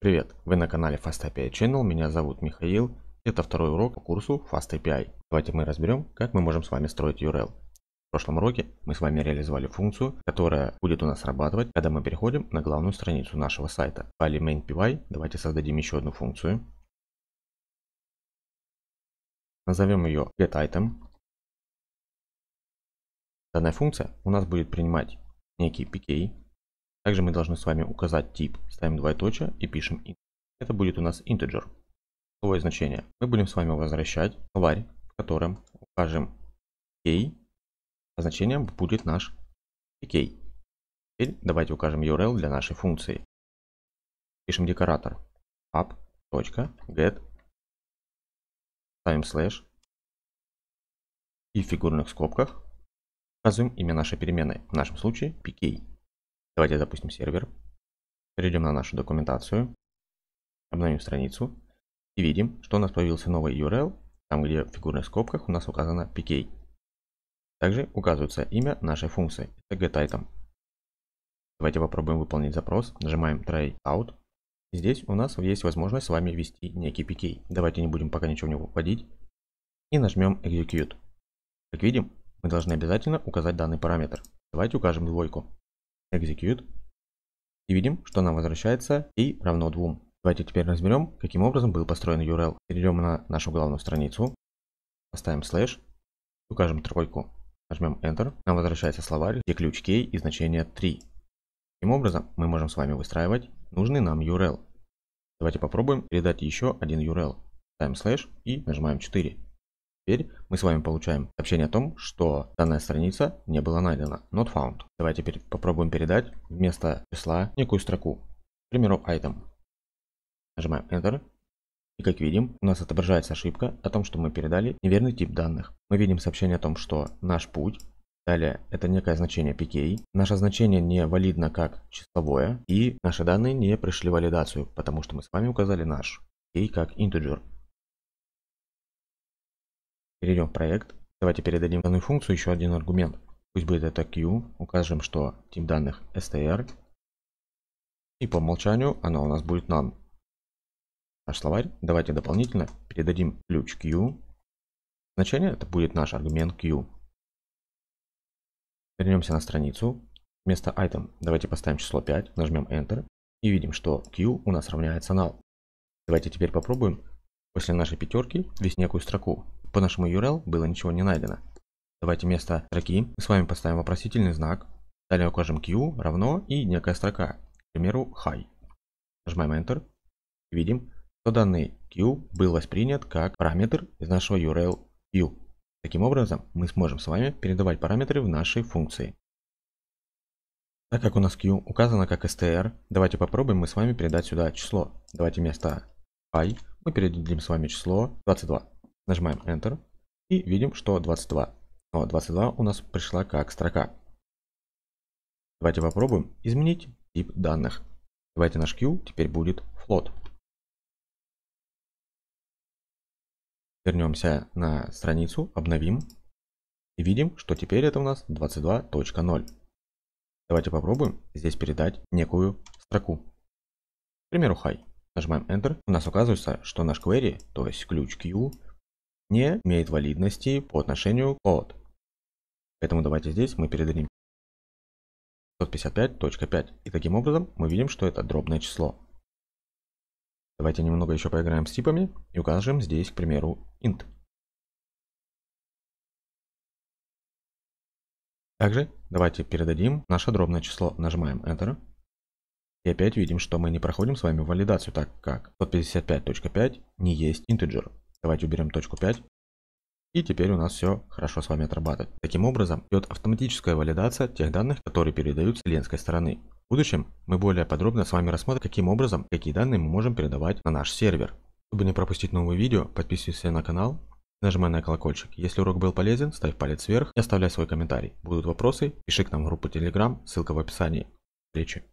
Привет, вы на канале FastAPI Channel, меня зовут Михаил. Это второй урок по курсу FastAPI. Давайте мы разберем, как мы можем с вами строить URL. В прошлом уроке мы с вами реализовали функцию, которая будет у нас срабатывать, когда мы переходим на главную страницу нашего сайта. В файле main.py давайте создадим еще одну функцию. Назовем ее getItem. Данная функция у нас будет принимать некий PK. Также мы должны с вами указать тип. Ставим двоеточие и пишем int. Это будет у нас integer. Новое значение. Мы будем с вами возвращать тварь, в котором укажем k А значением будет наш PK. Теперь давайте укажем URL для нашей функции. Пишем декоратор app.get ставим слэш и в фигурных скобках Указываем имя нашей переменной, в нашем случае PK. Давайте запустим сервер. Перейдем на нашу документацию. Обновим страницу. И видим, что у нас появился новый URL, там где в фигурных скобках у нас указано PK. Также указывается имя нашей функции, это getItem. Давайте попробуем выполнить запрос. Нажимаем try out. Здесь у нас есть возможность с вами ввести некий PK. Давайте не будем пока ничего в него вводить. И нажмем execute. Как видим, мы должны обязательно указать данный параметр. Давайте укажем двойку. Execute. И видим, что нам возвращается и равно 2. Давайте теперь разберем, каким образом был построен URL. Перейдем на нашу главную страницу, поставим слэш, укажем тройку, нажмем Enter. Нам возвращается словарь, где ключ key и значение 3. Таким образом, мы можем с вами выстраивать нужный нам URL. Давайте попробуем передать еще один URL. Ставим слэш и нажимаем 4. Теперь мы с вами получаем сообщение о том, что данная страница не была найдена. Not found. Давайте теперь попробуем передать вместо числа некую строку. К примеру, item. Нажимаем Enter. И как видим, у нас отображается ошибка о том, что мы передали неверный тип данных. Мы видим сообщение о том, что наш путь Далее, это некое значение PK. Наше значение не валидно как числовое, и наши данные не прошли валидацию, потому что мы с вами указали наш PK как integer. Перейдем в проект. Давайте передадим данную функцию еще один аргумент. Пусть будет это Q. Укажем, что тип данных str. И по умолчанию она у нас будет none. Наш словарь. Давайте дополнительно передадим ключ Q. Значение это будет наш аргумент Q. Вернемся на страницу. Вместо item давайте поставим число 5, нажмем Enter и видим, что Q у нас равняется null. Давайте теперь попробуем После нашей пятерки ввести некую строку. По нашему URL было ничего не найдено. Давайте вместо строки мы с вами поставим вопросительный знак. Далее укажем Q равно и некая строка. К примеру, Hi. Нажимаем Enter. Видим, что данный Q был воспринят как параметр из нашего URL Q. Таким образом, мы сможем с вами передавать параметры в нашей функции. Так как у нас Q указано как str, давайте попробуем мы с вами передать сюда число. Давайте вместо i мы передадим с вами число 22. Нажимаем Enter и видим, что 22. Но 22 у нас пришла как строка. Давайте попробуем изменить тип данных. Давайте наш Q теперь будет float. Вернемся на страницу, обновим. И видим, что теперь это у нас 22.0. Давайте попробуем здесь передать некую строку. К примеру, high. Нажимаем Enter. У нас указывается, что наш query, то есть ключ Q, не имеет валидности по отношению к от. Поэтому давайте здесь мы передадим 155.5. И таким образом мы видим, что это дробное число. Давайте немного еще поиграем с типами и укажем здесь, к примеру, int. Также давайте передадим наше дробное число. Нажимаем Enter. И опять видим, что мы не проходим с вами валидацию, так как 155.5 не есть integer. Давайте уберем точку 5. И теперь у нас все хорошо с вами отрабатывает. Таким образом, идет автоматическая валидация тех данных, которые передаются с клиентской стороны. В будущем мы более подробно с вами рассмотрим, каким образом, какие данные мы можем передавать на наш сервер. Чтобы не пропустить новые видео, подписывайся на канал, нажимай на колокольчик. Если урок был полезен, ставь палец вверх и оставляй свой комментарий. Будут вопросы, пиши к нам в группу Telegram, ссылка в описании. Встречи!